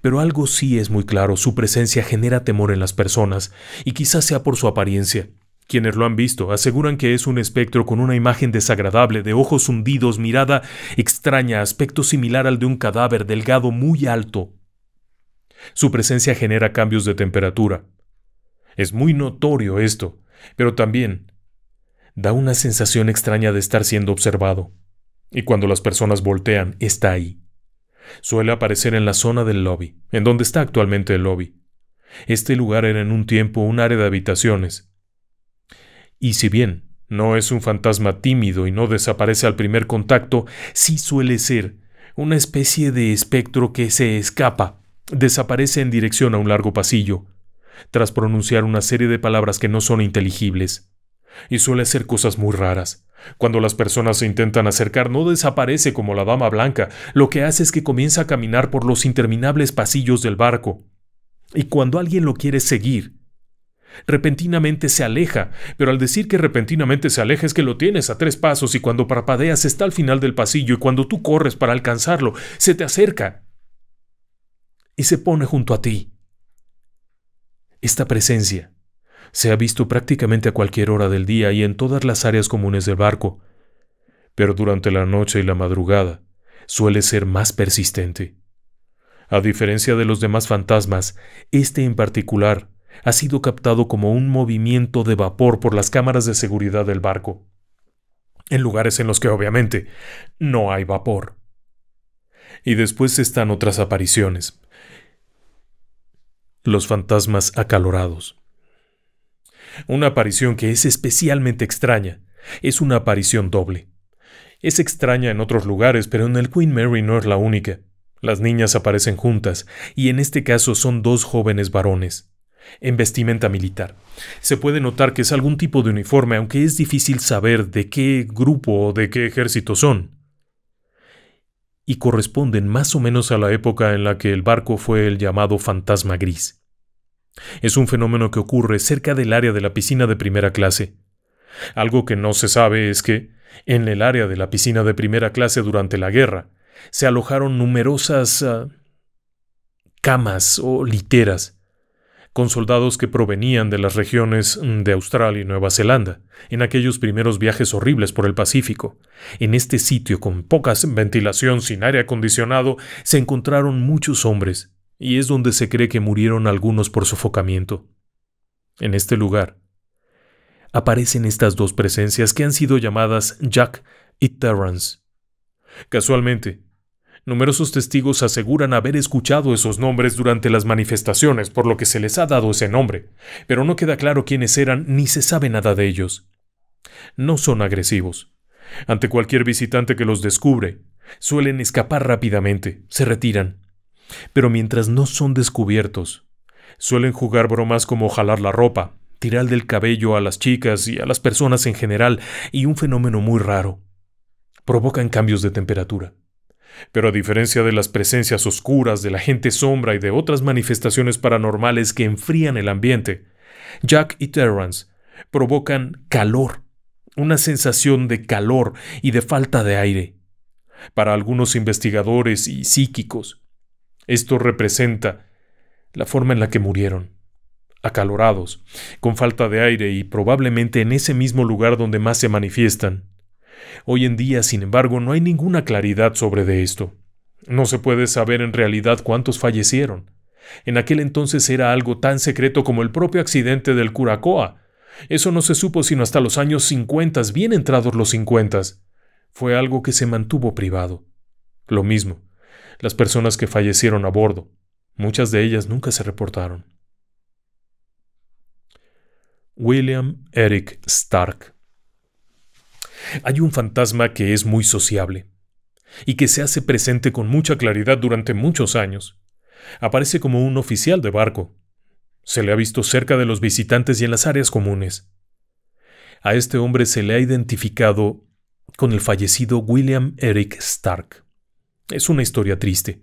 Pero algo sí es muy claro, su presencia genera temor en las personas, y quizás sea por su apariencia. Quienes lo han visto aseguran que es un espectro con una imagen desagradable, de ojos hundidos, mirada extraña, aspecto similar al de un cadáver delgado muy alto. Su presencia genera cambios de temperatura. Es muy notorio esto, pero también da una sensación extraña de estar siendo observado. Y cuando las personas voltean, está ahí. Suele aparecer en la zona del lobby, en donde está actualmente el lobby. Este lugar era en un tiempo un área de habitaciones. Y si bien no es un fantasma tímido y no desaparece al primer contacto, sí suele ser una especie de espectro que se escapa, desaparece en dirección a un largo pasillo, tras pronunciar una serie de palabras que no son inteligibles y suele hacer cosas muy raras. Cuando las personas se intentan acercar no desaparece como la dama blanca, lo que hace es que comienza a caminar por los interminables pasillos del barco. Y cuando alguien lo quiere seguir, repentinamente se aleja, pero al decir que repentinamente se aleja es que lo tienes a tres pasos y cuando parpadeas está al final del pasillo y cuando tú corres para alcanzarlo, se te acerca y se pone junto a ti. Esta presencia se ha visto prácticamente a cualquier hora del día y en todas las áreas comunes del barco, pero durante la noche y la madrugada suele ser más persistente. A diferencia de los demás fantasmas, este en particular ha sido captado como un movimiento de vapor por las cámaras de seguridad del barco, en lugares en los que obviamente no hay vapor. Y después están otras apariciones. Los fantasmas acalorados. Una aparición que es especialmente extraña. Es una aparición doble. Es extraña en otros lugares, pero en el Queen Mary no es la única. Las niñas aparecen juntas, y en este caso son dos jóvenes varones, en vestimenta militar. Se puede notar que es algún tipo de uniforme, aunque es difícil saber de qué grupo o de qué ejército son. Y corresponden más o menos a la época en la que el barco fue el llamado Fantasma Gris. Es un fenómeno que ocurre cerca del área de la piscina de primera clase. Algo que no se sabe es que, en el área de la piscina de primera clase durante la guerra, se alojaron numerosas ah, camas o literas con soldados que provenían de las regiones mm, de Australia y Nueva Zelanda, en aquellos primeros viajes horribles por el Pacífico. En este sitio con poca ventilación sin aire acondicionado se encontraron muchos hombres, y es donde se cree que murieron algunos por sofocamiento. En este lugar, aparecen estas dos presencias que han sido llamadas Jack y Terrence. Casualmente, numerosos testigos aseguran haber escuchado esos nombres durante las manifestaciones, por lo que se les ha dado ese nombre, pero no queda claro quiénes eran ni se sabe nada de ellos. No son agresivos. Ante cualquier visitante que los descubre, suelen escapar rápidamente, se retiran. Pero mientras no son descubiertos, suelen jugar bromas como jalar la ropa, tirar del cabello a las chicas y a las personas en general, y un fenómeno muy raro. Provocan cambios de temperatura. Pero a diferencia de las presencias oscuras, de la gente sombra y de otras manifestaciones paranormales que enfrían el ambiente, Jack y Terrance provocan calor, una sensación de calor y de falta de aire. Para algunos investigadores y psíquicos, esto representa la forma en la que murieron, acalorados, con falta de aire y probablemente en ese mismo lugar donde más se manifiestan. Hoy en día, sin embargo, no hay ninguna claridad sobre de esto. No se puede saber en realidad cuántos fallecieron. En aquel entonces era algo tan secreto como el propio accidente del Curacoa. Eso no se supo sino hasta los años 50, bien entrados los 50. Fue algo que se mantuvo privado. Lo mismo, las personas que fallecieron a bordo. Muchas de ellas nunca se reportaron. William Eric Stark Hay un fantasma que es muy sociable y que se hace presente con mucha claridad durante muchos años. Aparece como un oficial de barco. Se le ha visto cerca de los visitantes y en las áreas comunes. A este hombre se le ha identificado con el fallecido William Eric Stark. Es una historia triste.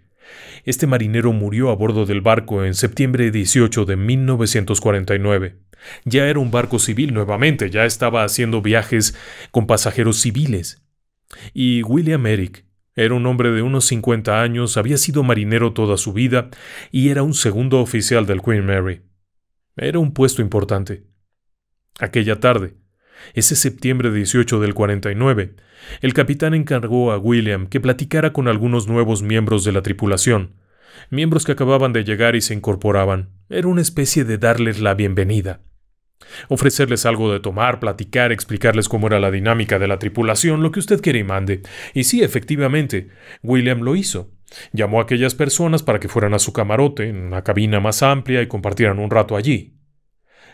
Este marinero murió a bordo del barco en septiembre 18 de 1949. Ya era un barco civil nuevamente, ya estaba haciendo viajes con pasajeros civiles. Y William Eric era un hombre de unos 50 años, había sido marinero toda su vida y era un segundo oficial del Queen Mary. Era un puesto importante. Aquella tarde, ese septiembre 18 del 49, el capitán encargó a William que platicara con algunos nuevos miembros de la tripulación, miembros que acababan de llegar y se incorporaban. Era una especie de darles la bienvenida. Ofrecerles algo de tomar, platicar, explicarles cómo era la dinámica de la tripulación, lo que usted quiere y mande. Y sí, efectivamente, William lo hizo. Llamó a aquellas personas para que fueran a su camarote, en una cabina más amplia, y compartieran un rato allí.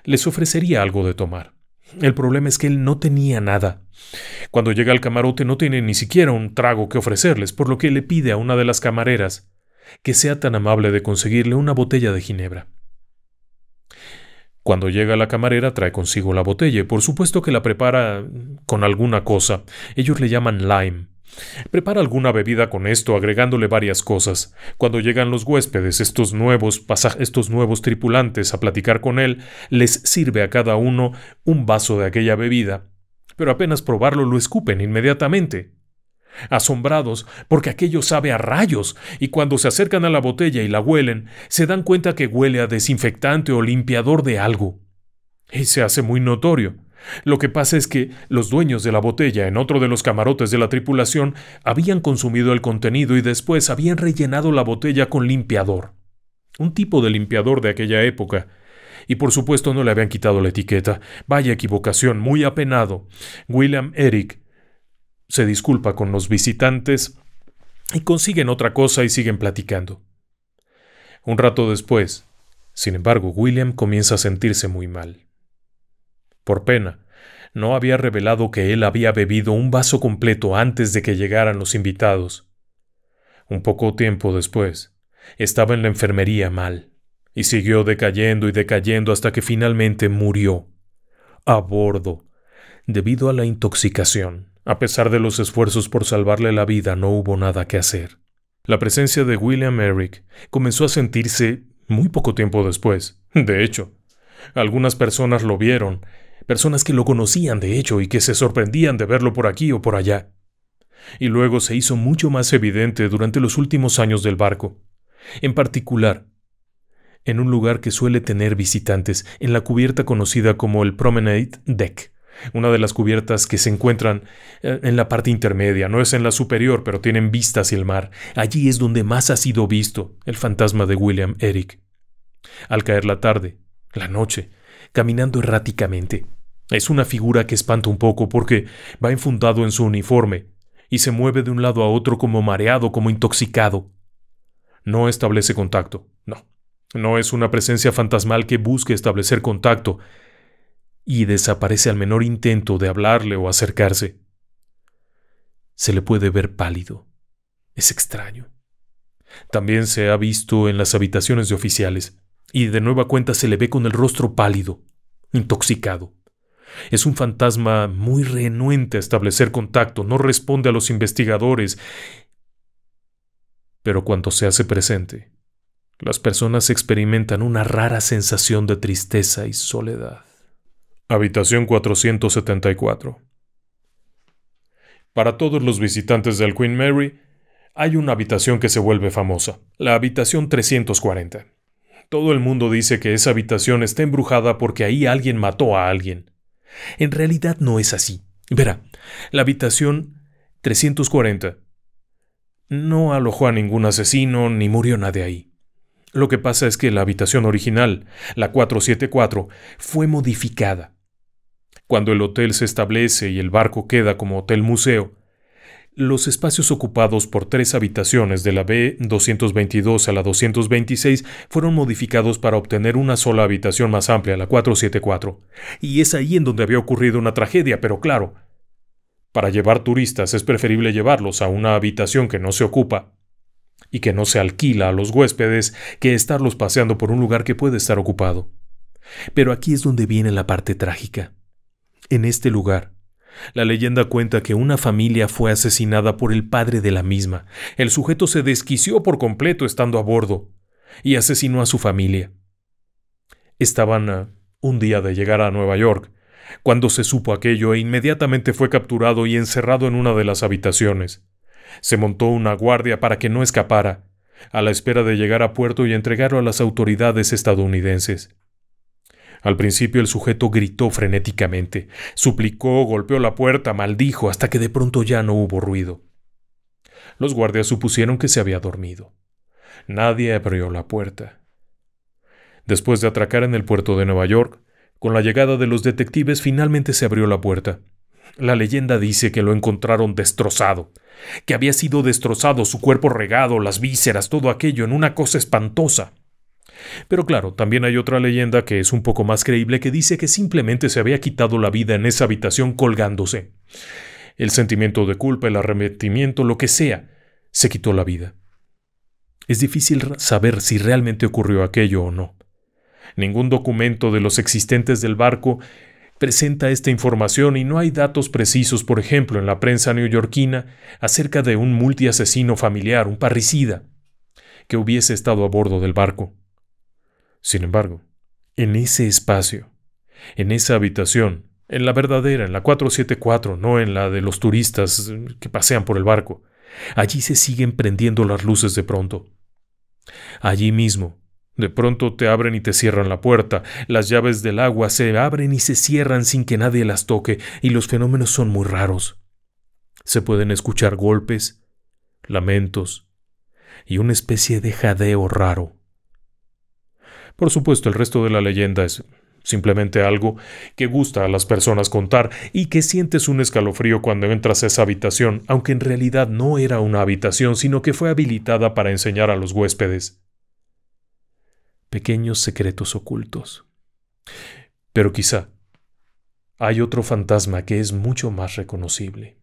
Les ofrecería algo de tomar. El problema es que él no tenía nada. Cuando llega al camarote no tiene ni siquiera un trago que ofrecerles, por lo que le pide a una de las camareras que sea tan amable de conseguirle una botella de ginebra. Cuando llega la camarera trae consigo la botella y por supuesto que la prepara con alguna cosa. Ellos le llaman lime. Prepara alguna bebida con esto, agregándole varias cosas. Cuando llegan los huéspedes, estos nuevos, estos nuevos tripulantes a platicar con él, les sirve a cada uno un vaso de aquella bebida, pero apenas probarlo lo escupen inmediatamente. Asombrados, porque aquello sabe a rayos, y cuando se acercan a la botella y la huelen, se dan cuenta que huele a desinfectante o limpiador de algo. Y se hace muy notorio. Lo que pasa es que los dueños de la botella en otro de los camarotes de la tripulación habían consumido el contenido y después habían rellenado la botella con limpiador. Un tipo de limpiador de aquella época. Y por supuesto no le habían quitado la etiqueta. Vaya equivocación, muy apenado. William Eric se disculpa con los visitantes y consiguen otra cosa y siguen platicando. Un rato después, sin embargo, William comienza a sentirse muy mal por pena. No había revelado que él había bebido un vaso completo antes de que llegaran los invitados. Un poco tiempo después, estaba en la enfermería mal, y siguió decayendo y decayendo hasta que finalmente murió, a bordo, debido a la intoxicación. A pesar de los esfuerzos por salvarle la vida, no hubo nada que hacer. La presencia de William Eric comenzó a sentirse muy poco tiempo después. De hecho, algunas personas lo vieron personas que lo conocían de hecho y que se sorprendían de verlo por aquí o por allá. Y luego se hizo mucho más evidente durante los últimos años del barco, en particular en un lugar que suele tener visitantes, en la cubierta conocida como el Promenade Deck, una de las cubiertas que se encuentran eh, en la parte intermedia, no es en la superior, pero tienen vistas hacia el mar. Allí es donde más ha sido visto el fantasma de William Eric. Al caer la tarde, la noche, caminando erráticamente, es una figura que espanta un poco porque va enfundado en su uniforme y se mueve de un lado a otro como mareado, como intoxicado. No establece contacto, no. No es una presencia fantasmal que busque establecer contacto y desaparece al menor intento de hablarle o acercarse. Se le puede ver pálido. Es extraño. También se ha visto en las habitaciones de oficiales, y de nueva cuenta se le ve con el rostro pálido, intoxicado. Es un fantasma muy renuente a establecer contacto, no responde a los investigadores. Pero cuando se hace presente, las personas experimentan una rara sensación de tristeza y soledad. Habitación 474. Para todos los visitantes del Queen Mary, hay una habitación que se vuelve famosa, la habitación 340. Todo el mundo dice que esa habitación está embrujada porque ahí alguien mató a alguien. En realidad no es así. Verá, la habitación 340 no alojó a ningún asesino ni murió nadie ahí. Lo que pasa es que la habitación original, la 474, fue modificada. Cuando el hotel se establece y el barco queda como hotel museo, los espacios ocupados por tres habitaciones de la B222 a la 226 fueron modificados para obtener una sola habitación más amplia, la 474. Y es ahí en donde había ocurrido una tragedia, pero claro, para llevar turistas es preferible llevarlos a una habitación que no se ocupa y que no se alquila a los huéspedes que estarlos paseando por un lugar que puede estar ocupado. Pero aquí es donde viene la parte trágica. En este lugar, la leyenda cuenta que una familia fue asesinada por el padre de la misma. El sujeto se desquició por completo estando a bordo y asesinó a su familia. Estaban un día de llegar a Nueva York, cuando se supo aquello e inmediatamente fue capturado y encerrado en una de las habitaciones. Se montó una guardia para que no escapara, a la espera de llegar a puerto y entregarlo a las autoridades estadounidenses. Al principio el sujeto gritó frenéticamente, suplicó, golpeó la puerta, maldijo, hasta que de pronto ya no hubo ruido. Los guardias supusieron que se había dormido. Nadie abrió la puerta. Después de atracar en el puerto de Nueva York, con la llegada de los detectives finalmente se abrió la puerta. La leyenda dice que lo encontraron destrozado, que había sido destrozado su cuerpo regado, las vísceras, todo aquello en una cosa espantosa. Pero claro, también hay otra leyenda que es un poco más creíble que dice que simplemente se había quitado la vida en esa habitación colgándose. El sentimiento de culpa, el arremetimiento, lo que sea, se quitó la vida. Es difícil saber si realmente ocurrió aquello o no. Ningún documento de los existentes del barco presenta esta información y no hay datos precisos, por ejemplo, en la prensa neoyorquina acerca de un multiasesino familiar, un parricida, que hubiese estado a bordo del barco. Sin embargo, en ese espacio, en esa habitación, en la verdadera, en la 474, no en la de los turistas eh, que pasean por el barco, allí se siguen prendiendo las luces de pronto. Allí mismo, de pronto te abren y te cierran la puerta, las llaves del agua se abren y se cierran sin que nadie las toque, y los fenómenos son muy raros. Se pueden escuchar golpes, lamentos y una especie de jadeo raro. Por supuesto, el resto de la leyenda es simplemente algo que gusta a las personas contar y que sientes un escalofrío cuando entras a esa habitación, aunque en realidad no era una habitación, sino que fue habilitada para enseñar a los huéspedes. Pequeños secretos ocultos. Pero quizá hay otro fantasma que es mucho más reconocible.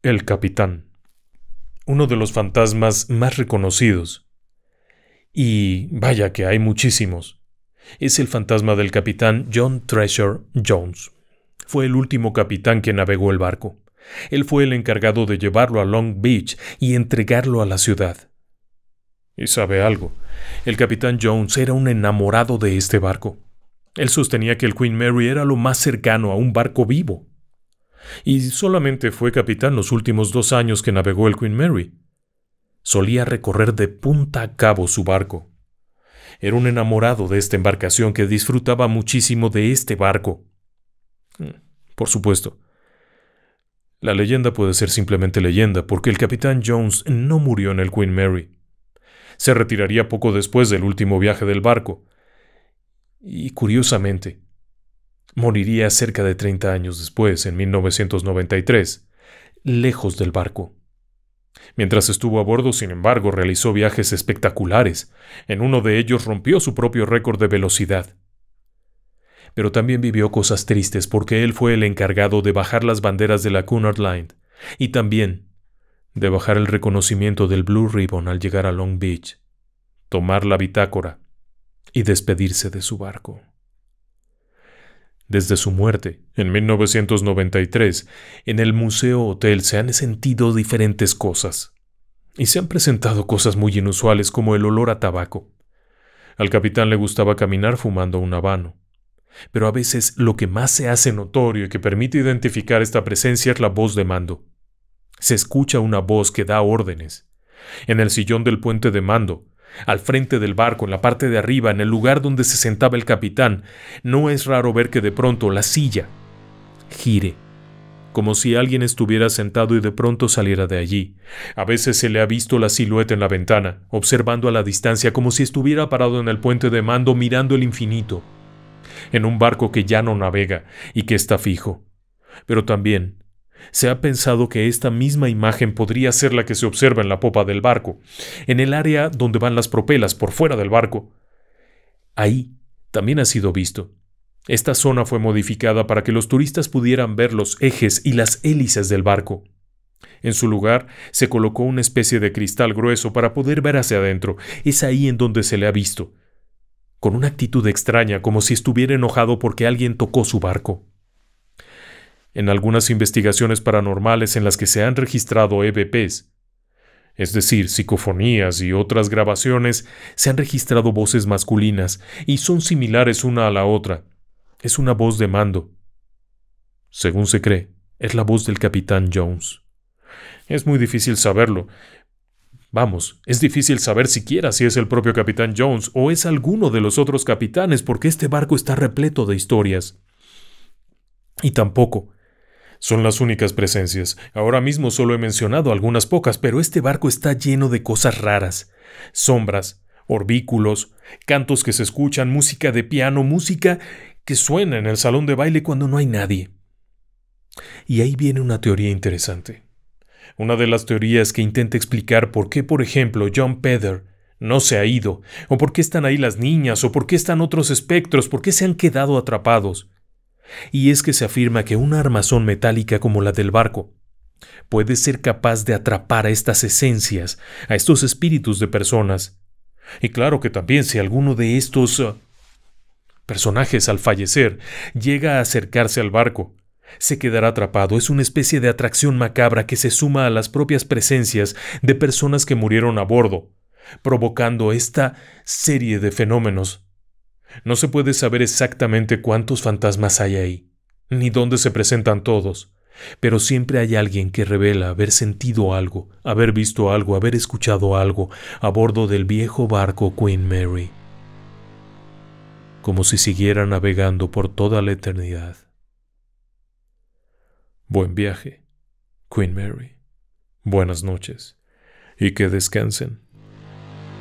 El capitán. Uno de los fantasmas más reconocidos y vaya que hay muchísimos. Es el fantasma del capitán John Treasure Jones. Fue el último capitán que navegó el barco. Él fue el encargado de llevarlo a Long Beach y entregarlo a la ciudad. Y sabe algo, el capitán Jones era un enamorado de este barco. Él sostenía que el Queen Mary era lo más cercano a un barco vivo. Y solamente fue capitán los últimos dos años que navegó el Queen Mary solía recorrer de punta a cabo su barco. Era un enamorado de esta embarcación que disfrutaba muchísimo de este barco. Mm, por supuesto. La leyenda puede ser simplemente leyenda, porque el capitán Jones no murió en el Queen Mary. Se retiraría poco después del último viaje del barco. Y curiosamente, moriría cerca de 30 años después, en 1993, lejos del barco. Mientras estuvo a bordo, sin embargo, realizó viajes espectaculares. En uno de ellos rompió su propio récord de velocidad. Pero también vivió cosas tristes porque él fue el encargado de bajar las banderas de la Cunard Line y también de bajar el reconocimiento del Blue Ribbon al llegar a Long Beach, tomar la bitácora y despedirse de su barco. Desde su muerte, en 1993, en el Museo Hotel se han sentido diferentes cosas. Y se han presentado cosas muy inusuales como el olor a tabaco. Al capitán le gustaba caminar fumando un habano. Pero a veces lo que más se hace notorio y que permite identificar esta presencia es la voz de mando. Se escucha una voz que da órdenes. En el sillón del puente de mando, al frente del barco, en la parte de arriba, en el lugar donde se sentaba el capitán, no es raro ver que de pronto la silla gire, como si alguien estuviera sentado y de pronto saliera de allí. A veces se le ha visto la silueta en la ventana, observando a la distancia como si estuviera parado en el puente de mando mirando el infinito, en un barco que ya no navega y que está fijo. Pero también se ha pensado que esta misma imagen podría ser la que se observa en la popa del barco, en el área donde van las propelas por fuera del barco. Ahí también ha sido visto. Esta zona fue modificada para que los turistas pudieran ver los ejes y las hélices del barco. En su lugar se colocó una especie de cristal grueso para poder ver hacia adentro. Es ahí en donde se le ha visto. Con una actitud extraña, como si estuviera enojado porque alguien tocó su barco en algunas investigaciones paranormales en las que se han registrado EVPs, es decir, psicofonías y otras grabaciones, se han registrado voces masculinas y son similares una a la otra. Es una voz de mando. Según se cree, es la voz del capitán Jones. Es muy difícil saberlo. Vamos, es difícil saber siquiera si es el propio capitán Jones o es alguno de los otros capitanes porque este barco está repleto de historias. Y tampoco son las únicas presencias. Ahora mismo solo he mencionado algunas pocas, pero este barco está lleno de cosas raras. Sombras, orbículos, cantos que se escuchan, música de piano, música que suena en el salón de baile cuando no hay nadie. Y ahí viene una teoría interesante. Una de las teorías que intenta explicar por qué, por ejemplo, John Peder no se ha ido, o por qué están ahí las niñas, o por qué están otros espectros, por qué se han quedado atrapados y es que se afirma que una armazón metálica como la del barco puede ser capaz de atrapar a estas esencias, a estos espíritus de personas. Y claro que también si alguno de estos eh, personajes al fallecer llega a acercarse al barco, se quedará atrapado. Es una especie de atracción macabra que se suma a las propias presencias de personas que murieron a bordo, provocando esta serie de fenómenos. No se puede saber exactamente cuántos fantasmas hay ahí, ni dónde se presentan todos, pero siempre hay alguien que revela haber sentido algo, haber visto algo, haber escuchado algo a bordo del viejo barco Queen Mary, como si siguiera navegando por toda la eternidad. Buen viaje, Queen Mary. Buenas noches y que descansen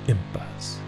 en paz.